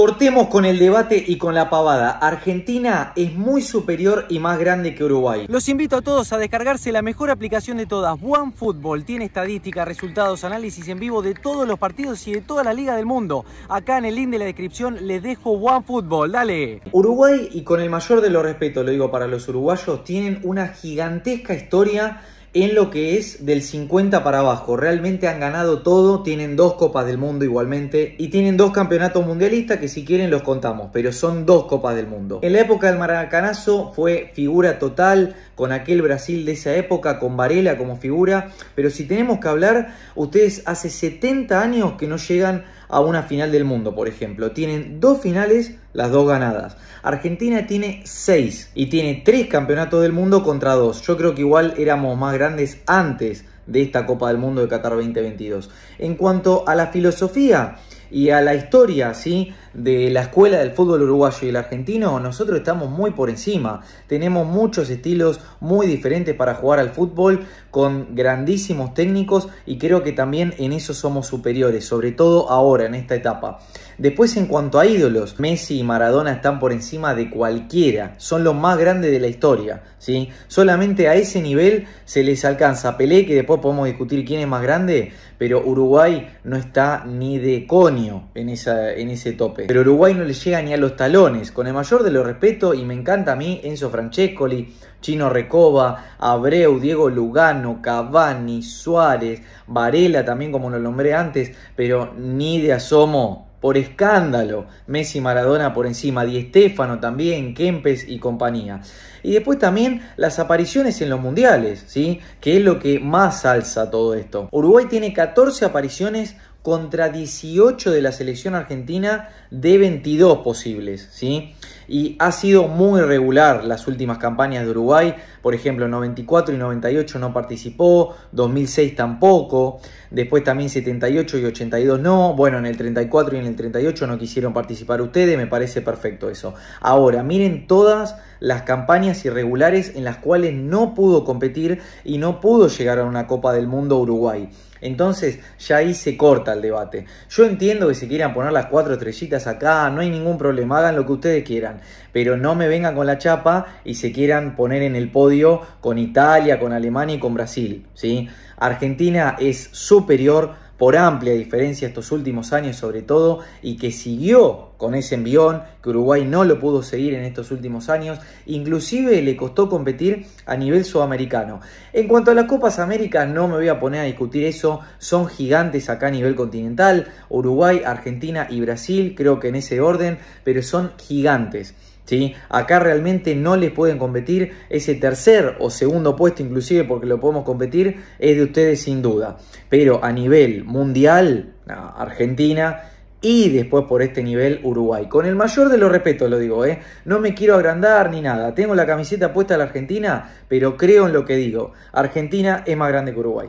Cortemos con el debate y con la pavada. Argentina es muy superior y más grande que Uruguay. Los invito a todos a descargarse la mejor aplicación de todas, one Football. Tiene estadísticas, resultados, análisis en vivo de todos los partidos y de toda la liga del mundo. Acá en el link de la descripción les dejo Football. Dale. Uruguay, y con el mayor de los respetos lo digo para los uruguayos, tienen una gigantesca historia en lo que es del 50 para abajo. Realmente han ganado todo, tienen dos Copas del Mundo igualmente y tienen dos campeonatos mundialistas que si quieren los contamos, pero son dos Copas del Mundo. En la época del Maracanazo fue figura total con aquel Brasil de esa época, con Varela como figura, pero si tenemos que hablar, ustedes hace 70 años que no llegan a una final del mundo, por ejemplo. Tienen dos finales, las dos ganadas. Argentina tiene seis y tiene tres campeonatos del mundo contra dos. Yo creo que igual éramos más grandes antes de esta Copa del Mundo de Qatar 2022. En cuanto a la filosofía, y a la historia ¿sí? de la escuela del fútbol uruguayo y el argentino, nosotros estamos muy por encima. Tenemos muchos estilos muy diferentes para jugar al fútbol, con grandísimos técnicos y creo que también en eso somos superiores, sobre todo ahora, en esta etapa. Después en cuanto a ídolos, Messi y Maradona están por encima de cualquiera, son los más grandes de la historia. ¿sí? Solamente a ese nivel se les alcanza Pelé, que después podemos discutir quién es más grande, pero Uruguay no está ni de coña en, ese tope. Pero Uruguay no le llega ni a los talones. Con el mayor de los respeto, y me encanta a mí, Enzo Francescoli, Chino Recoba, Abreu, Diego Lugano, Cavani, Suárez, Varela también como lo nombré antes, pero ni de asomo por escándalo. Messi Maradona por encima, Di Stefano también, Kempes y compañía. Y después también las apariciones en los mundiales, ¿sí? Que es lo que más alza todo esto. Uruguay tiene 14 apariciones contra 18 de la selección argentina de 22 posibles, ¿sí? Y ha sido muy regular las últimas campañas de Uruguay, por ejemplo, 94 y 98 no participó, 2006 tampoco, después también 78 y 82 no, bueno, en el 34 y en el 38 no quisieron participar ustedes, me parece perfecto eso. Ahora, miren todas las campañas irregulares en las cuales no pudo competir y no pudo llegar a una Copa del Mundo Uruguay. Entonces ya ahí se corta el debate. Yo entiendo que se quieran poner las cuatro estrellitas acá, no hay ningún problema, hagan lo que ustedes quieran, pero no me vengan con la chapa y se quieran poner en el podio con Italia, con Alemania y con Brasil. ¿sí? Argentina es superior por amplia diferencia estos últimos años sobre todo y que siguió con ese envión, que Uruguay no lo pudo seguir en estos últimos años, inclusive le costó competir a nivel sudamericano. En cuanto a las Copas Américas, no me voy a poner a discutir eso, son gigantes acá a nivel continental, Uruguay, Argentina y Brasil, creo que en ese orden, pero son gigantes. Acá realmente no les pueden competir ese tercer o segundo puesto, inclusive porque lo podemos competir, es de ustedes sin duda. Pero a nivel mundial, Argentina y después por este nivel Uruguay. Con el mayor de los respetos lo digo, ¿eh? no me quiero agrandar ni nada. Tengo la camiseta puesta a la Argentina, pero creo en lo que digo. Argentina es más grande que Uruguay.